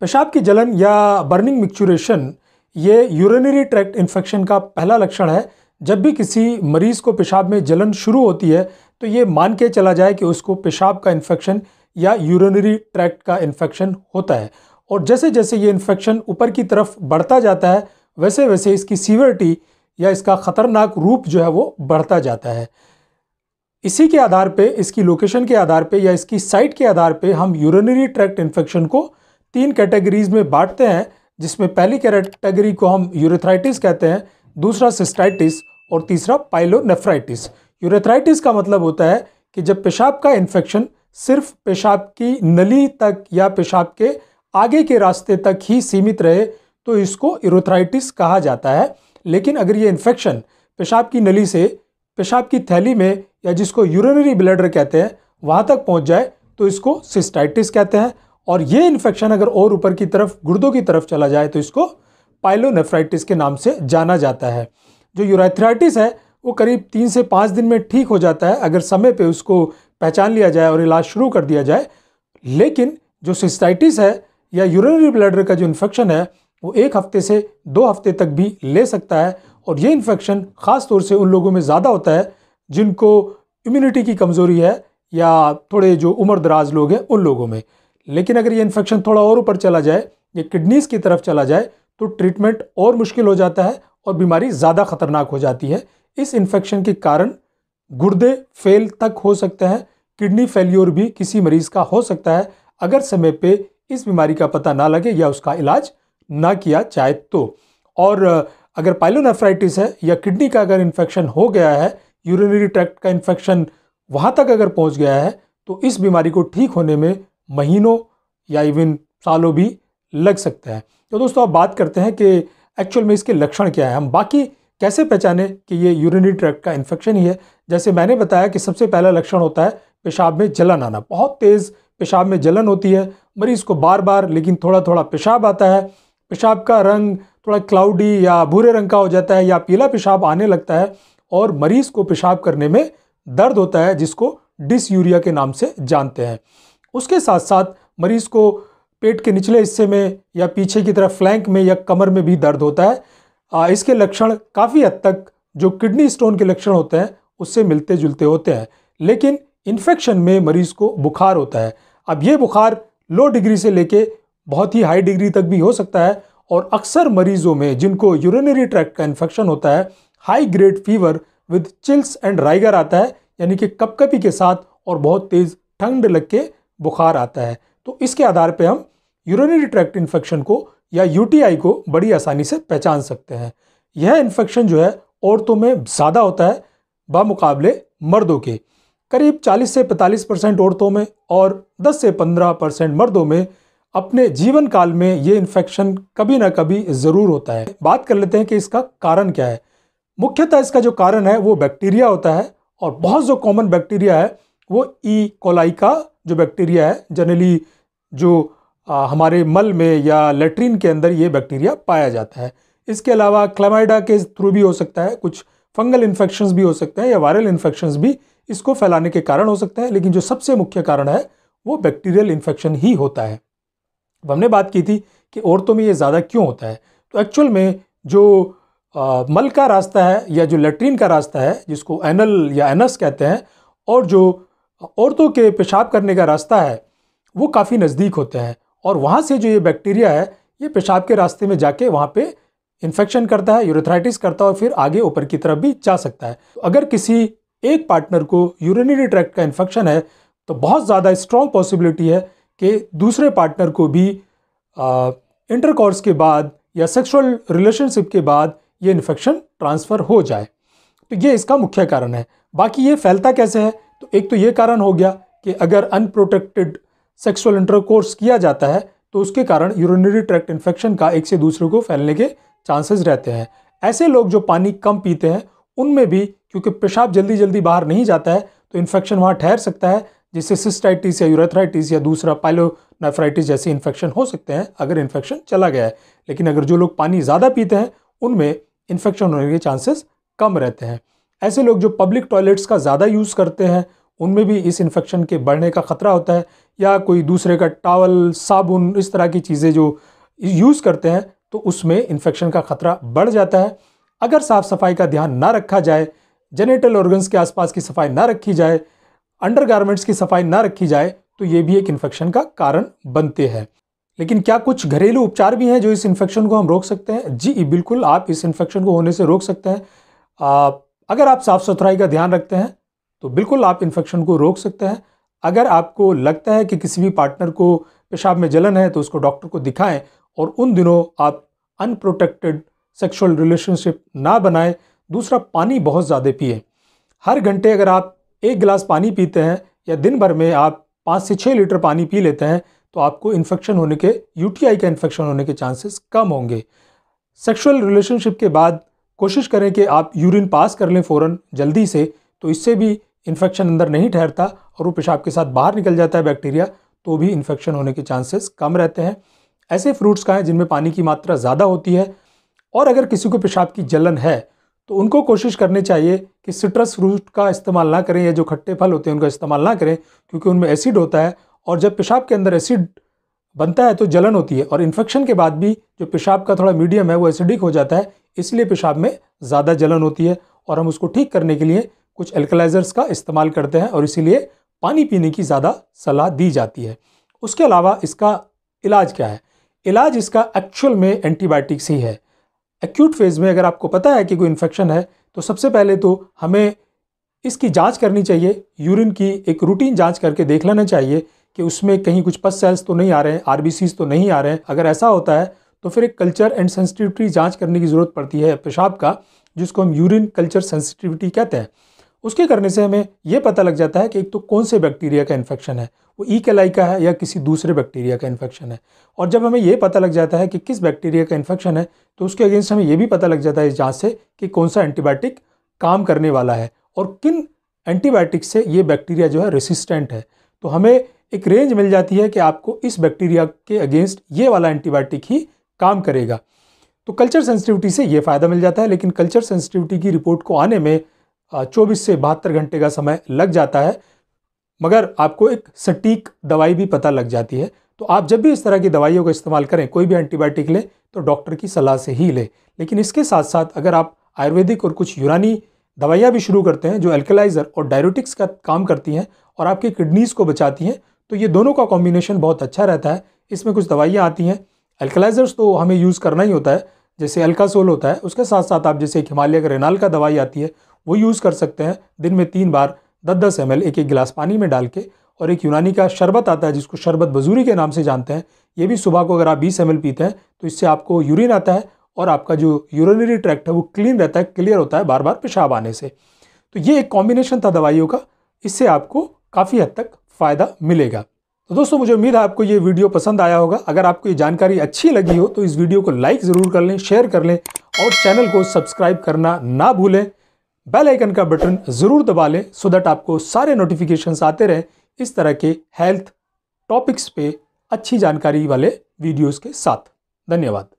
पेशाब की जलन या बर्निंग मिक्चुरेशन ये यूरिनरी ट्रैक्ट इन्फेक्शन का पहला लक्षण है जब भी किसी मरीज़ को पेशाब में जलन शुरू होती है तो ये मान के चला जाए कि उसको पेशाब का इन्फेक्शन या यूरिनरी ट्रैक्ट का इन्फेक्शन होता है और जैसे जैसे ये इन्फेक्शन ऊपर की तरफ बढ़ता जाता है वैसे वैसे इसकी सीवरिटी या इसका ख़तरनाक रूप जो है वो बढ़ता जाता है इसी के आधार पे इसकी लोकेशन के आधार पे या इसकी साइट के आधार पे हम यूरिनरी ट्रैक्ट इन्फेक्शन को तीन कैटेगरीज में बांटते हैं जिसमें पहली कैटेगरी को हम यूरेथराइटिस कहते हैं दूसरा सिस्टाइटिस और तीसरा पाइलोनेफ्राइटिस यूरेथराइटिस का मतलब होता है कि जब पेशाब का इन्फेक्शन सिर्फ पेशाब की नली तक या पेशाब के आगे के रास्ते तक ही सीमित रहे तो इसको यूरेथराइटिस कहा जाता है लेकिन अगर ये इन्फेक्शन पेशाब की नली से पेशाब की थैली में या जिसको यूरिनरी ब्लडर कहते हैं वहाँ तक पहुँच जाए तो इसको सिस्टाइटिस कहते हैं और ये इन्फेक्शन अगर और ऊपर की तरफ गुर्दों की तरफ चला जाए तो इसको पाइलोनेफ्राइटिस के नाम से जाना जाता है जो यूराथ्राइटिस है वो करीब तीन से पाँच दिन में ठीक हो जाता है अगर समय पे उसको पहचान लिया जाए और इलाज शुरू कर दिया जाए लेकिन जो सिस्टाइटिस है या यूरिनरी ब्लडर का जो इन्फेक्शन है वो एक हफ्ते से दो हफ्ते तक भी ले सकता है और ये इन्फेक्शन ख़ास तौर से उन लोगों में ज़्यादा होता है जिनको इम्यूनिटी की कमज़ोरी है या थोड़े जो उम्र दराज लोग हैं उन लोगों में लेकिन अगर ये इन्फेक्शन थोड़ा और ऊपर चला जाए या किडनीज की तरफ चला जाए तो ट्रीटमेंट और मुश्किल हो जाता है और बीमारी ज़्यादा खतरनाक हो जाती है इस इन्फेक्शन के कारण गुर्दे फेल तक हो सकते हैं किडनी फेल्योर भी किसी मरीज़ का हो सकता है अगर समय पे इस बीमारी का पता ना लगे या उसका इलाज ना किया जाए तो और अगर पाइलोनेफ्राइटिस है या किडनी का अगर इन्फेक्शन हो गया है यूरिनरी ट्रैक्ट का इन्फेक्शन वहाँ तक अगर पहुँच गया है तो इस बीमारी को ठीक होने में महीनों या इवन सालों भी लग सकता है तो दोस्तों अब बात करते हैं कि एक्चुअल में इसके लक्षण क्या है हम बाकी कैसे पहचाने कि ये यूरिनरी ट्रैक्ट का इन्फेक्शन ही है जैसे मैंने बताया कि सबसे पहला लक्षण होता है पेशाब में जलन आना बहुत तेज़ पेशाब में जलन होती है मरीज़ को बार बार लेकिन थोड़ा थोड़ा पेशाब आता है पेशाब का रंग थोड़ा क्लाउडी या भूरे रंग का हो जाता है या पीला पेशाब आने लगता है और मरीज़ को पेशाब करने में दर्द होता है जिसको डिस के नाम से जानते हैं उसके साथ साथ मरीज़ को पेट के निचले हिस्से में या पीछे की तरफ फ्लैंक में या कमर में भी दर्द होता है इसके लक्षण काफ़ी हद तक जो किडनी स्टोन के लक्षण होते हैं उससे मिलते जुलते होते हैं लेकिन इन्फेक्शन में मरीज़ को बुखार होता है अब ये बुखार लो डिग्री से लेके बहुत ही हाई डिग्री तक भी हो सकता है और अक्सर मरीजों में जिनको यूरिनरी ट्रैक का इन्फेक्शन होता है high grade fever with chills and rigor आता है यानी कि कपकपी के साथ और बहुत तेज़ ठंड लग के बुखार आता है तो इसके आधार पर हम यूरोनरी ट्रैक्ट इन्फेक्शन को या यूटीआई को बड़ी आसानी से पहचान सकते हैं यह इन्फेक्शन जो है औरतों में ज़्यादा होता है बामुकाबले मर्दों के करीब 40 से 45 परसेंट औरतों में और 10 से 15 परसेंट मर्दों में अपने जीवन काल में ये इन्फेक्शन कभी ना कभी ज़रूर होता है बात कर लेते हैं कि इसका कारण क्या है मुख्यतः इसका जो कारण है वो बैक्टीरिया होता है और बहुत जो कॉमन बैक्टीरिया है वो ई e. कोलाई का जो बैक्टीरिया है जनरली जो आ, हमारे मल में या लेट्रीन के अंदर ये बैक्टीरिया पाया जाता है इसके अलावा क्लेमाइडा के थ्रू भी हो सकता है कुछ फंगल इन्फेक्शंस भी हो सकते हैं या वायरल इन्फेक्शंस भी इसको फैलाने के कारण हो सकते हैं लेकिन जो सबसे मुख्य कारण है वो बैक्टीरियल इन्फेक्शन ही होता है अब हमने बात की थी कि औरतों में ये ज़्यादा क्यों होता है तो एक्चुअल में जो आ, मल का रास्ता है या जो लेट्रीन का रास्ता है जिसको एनल या एनस कहते हैं और जो औरतों के पेशाब करने का रास्ता है वो काफ़ी नज़दीक होते हैं और वहाँ से जो ये बैक्टीरिया है ये पेशाब के रास्ते में जाके वहाँ पे इन्फेक्शन करता है यूरेथराइटिस करता है और फिर आगे ऊपर की तरफ भी जा सकता है अगर किसी एक पार्टनर को यूरिनरी ट्रैक्ट का इन्फेक्शन है तो बहुत ज़्यादा स्ट्रॉन्ग पॉसिबिलिटी है कि दूसरे पार्टनर को भी इंटरकॉर्स के बाद या सेक्सुअल रिलेशनशिप के बाद ये इन्फेक्शन ट्रांसफ़र हो जाए तो ये इसका मुख्य कारण है बाकी ये फैलता कैसे है तो एक तो ये कारण हो गया कि अगर अनप्रोटेक्टेड सेक्सुअल इंटरकोर्स किया जाता है तो उसके कारण यूरिनरी ट्रैक्ट इन्फेक्शन का एक से दूसरे को फैलने के चांसेस रहते हैं ऐसे लोग जो पानी कम पीते हैं उनमें भी क्योंकि पेशाब जल्दी जल्दी बाहर नहीं जाता है तो इन्फेक्शन वहाँ ठहर सकता है जिससे सिस्टाइटिस या यूरेथराइटिस या दूसरा पाइलोनेफ्राइटिस जैसे इन्फेक्शन हो सकते हैं अगर इन्फेक्शन चला गया है लेकिन अगर जो लोग पानी ज़्यादा पीते हैं उनमें इन्फेक्शन होने के चांसेस कम रहते हैं ऐसे लोग जो पब्लिक टॉयलेट्स का ज़्यादा यूज़ करते हैं उनमें भी इस इन्फेक्शन के बढ़ने का ख़तरा होता है या कोई दूसरे का टावल साबुन इस तरह की चीज़ें जो यूज़ करते हैं तो उसमें इन्फेक्शन का ख़तरा बढ़ जाता है अगर साफ़ सफाई का ध्यान ना रखा जाए जेनेटल ऑर्गन्स के आसपास की सफाई ना रखी जाए गारमेंट्स की सफाई ना रखी जाए तो ये भी एक इन्फेक्शन का कारण बनते हैं लेकिन क्या कुछ घरेलू उपचार भी हैं जो इस इन्फेक्शन को हम रोक सकते हैं जी बिल्कुल आप इस इन्फेक्शन को होने से रोक सकते हैं आप अगर आप साफ़ सुथराई का ध्यान रखते हैं तो बिल्कुल आप इन्फेक्शन को रोक सकते हैं अगर आपको लगता है कि किसी भी पार्टनर को पेशाब में जलन है तो उसको डॉक्टर को दिखाएं और उन दिनों आप अनप्रोटेक्टेड सेक्सुअल रिलेशनशिप ना बनाएं दूसरा पानी बहुत ज़्यादा पिए हर घंटे अगर आप एक गिलास पानी पीते हैं या दिन भर में आप पाँच से छः लीटर पानी पी लेते हैं तो आपको इन्फेक्शन होने के यू का इन्फेक्शन होने के चांसेस कम होंगे सेक्सुअल रिलेशनशिप के बाद कोशिश करें कि आप यूरिन पास कर लें फ़ौर जल्दी से तो इससे भी इन्फेक्शन अंदर नहीं ठहरता और वो पेशाब के साथ बाहर निकल जाता है बैक्टीरिया तो भी इन्फेक्शन होने के चांसेस कम रहते हैं ऐसे फ्रूट्स खाएँ जिनमें पानी की मात्रा ज़्यादा होती है और अगर किसी को पेशाब की जलन है तो उनको कोशिश करनी चाहिए कि सिट्रस फ्रूट का इस्तेमाल ना करें या जो खट्टे फल होते हैं उनका इस्तेमाल ना करें क्योंकि उनमें एसिड होता है और जब पेशाब के अंदर एसिड बनता है तो जलन होती है और इन्फेक्शन के बाद भी जो पेशाब का थोड़ा मीडियम है वो एसिडिक हो जाता है इसलिए पेशाब में ज़्यादा जलन होती है और हम उसको ठीक करने के लिए कुछ एल्कलाइजर्स का इस्तेमाल करते हैं और इसीलिए पानी पीने की ज़्यादा सलाह दी जाती है उसके अलावा इसका इलाज क्या है इलाज इसका एक्चुअल में एंटीबायोटिक्स ही है एक्यूट फेज़ में अगर आपको पता है कि कोई इन्फेक्शन है तो सबसे पहले तो हमें इसकी जांच करनी चाहिए यूरिन की एक रूटीन जांच करके देख लेना चाहिए कि उसमें कहीं कुछ पस सेल्स तो नहीं आ रहे हैं आर तो नहीं आ रहे हैं अगर ऐसा होता है तो फिर एक कल्चर एंड सेंसिटिविटी जांच करने की ज़रूरत पड़ती है पेशाब का जिसको हम यूरिन कल्चर सेंसिटिविटी कहते हैं उसके करने से हमें यह पता लग जाता है कि एक तो कौन से बैक्टीरिया का इन्फेक्शन है वो ई e. कलाई का है या किसी दूसरे बैक्टीरिया का इन्फेक्शन है और जब हमें ये पता लग जाता है कि किस बैक्टीरिया का इन्फेक्शन है तो उसके अगेंस्ट हमें ये भी पता लग जाता है इस जाँच से कि कौन सा एंटीबायोटिक काम करने वाला है और किन एंटीबायोटिक से ये बैक्टीरिया जो है रेसिस्टेंट है तो हमें एक रेंज मिल जाती है कि आपको इस बैक्टीरिया के अगेंस्ट ये वाला एंटीबायोटिक ही काम करेगा तो कल्चर सेंसिटिविटी से ये फ़ायदा मिल जाता है लेकिन कल्चर सेंसिटिविटी की रिपोर्ट को आने में चौबीस से बहत्तर घंटे का समय लग जाता है मगर आपको एक सटीक दवाई भी पता लग जाती है तो आप जब भी इस तरह की दवाइयों का इस्तेमाल करें कोई भी एंटीबायोटिक लें तो डॉक्टर की सलाह से ही लें लेकिन इसके साथ साथ अगर आप आयुर्वेदिक और कुछ यूनानी दवाइयाँ भी शुरू करते हैं जो एल्कलाइज़र और डायरोटिक्स का काम करती हैं और आपकी किडनीज़ को बचाती हैं तो ये दोनों का कॉम्बिनेशन बहुत अच्छा रहता है इसमें कुछ दवाइयाँ आती हैं एल्कलाइजर्स तो हमें यूज़ करना ही होता है जैसे अल्कासोल होता है उसके साथ साथ आप जैसे एक हिमालय का रेनाल का दवाई आती है वो यूज़ कर सकते हैं दिन में तीन बार दस दस एम एक एक गिलास पानी में डाल के और एक यूनानी का शरबत आता है जिसको शरबत बजूरी के नाम से जानते हैं ये भी सुबह को अगर आप बीस एम पीते हैं तो इससे आपको यूरिन आता है और आपका जो यूरिनरी ट्रैक्ट है वो क्लीन रहता है क्लियर होता है बार बार पेशाब आने से तो ये एक कॉम्बिनेशन था दवाइयों का इससे आपको काफ़ी हद तक फ़ायदा मिलेगा तो दोस्तों मुझे उम्मीद है आपको ये वीडियो पसंद आया होगा अगर आपको ये जानकारी अच्छी लगी हो तो इस वीडियो को लाइक ज़रूर कर लें शेयर कर लें और चैनल को सब्सक्राइब करना ना भूलें बेल आइकन का बटन ज़रूर दबा लें सो दैट आपको सारे नोटिफिकेशंस आते रहें इस तरह के हेल्थ टॉपिक्स पे अच्छी जानकारी वाले वीडियोज़ के साथ धन्यवाद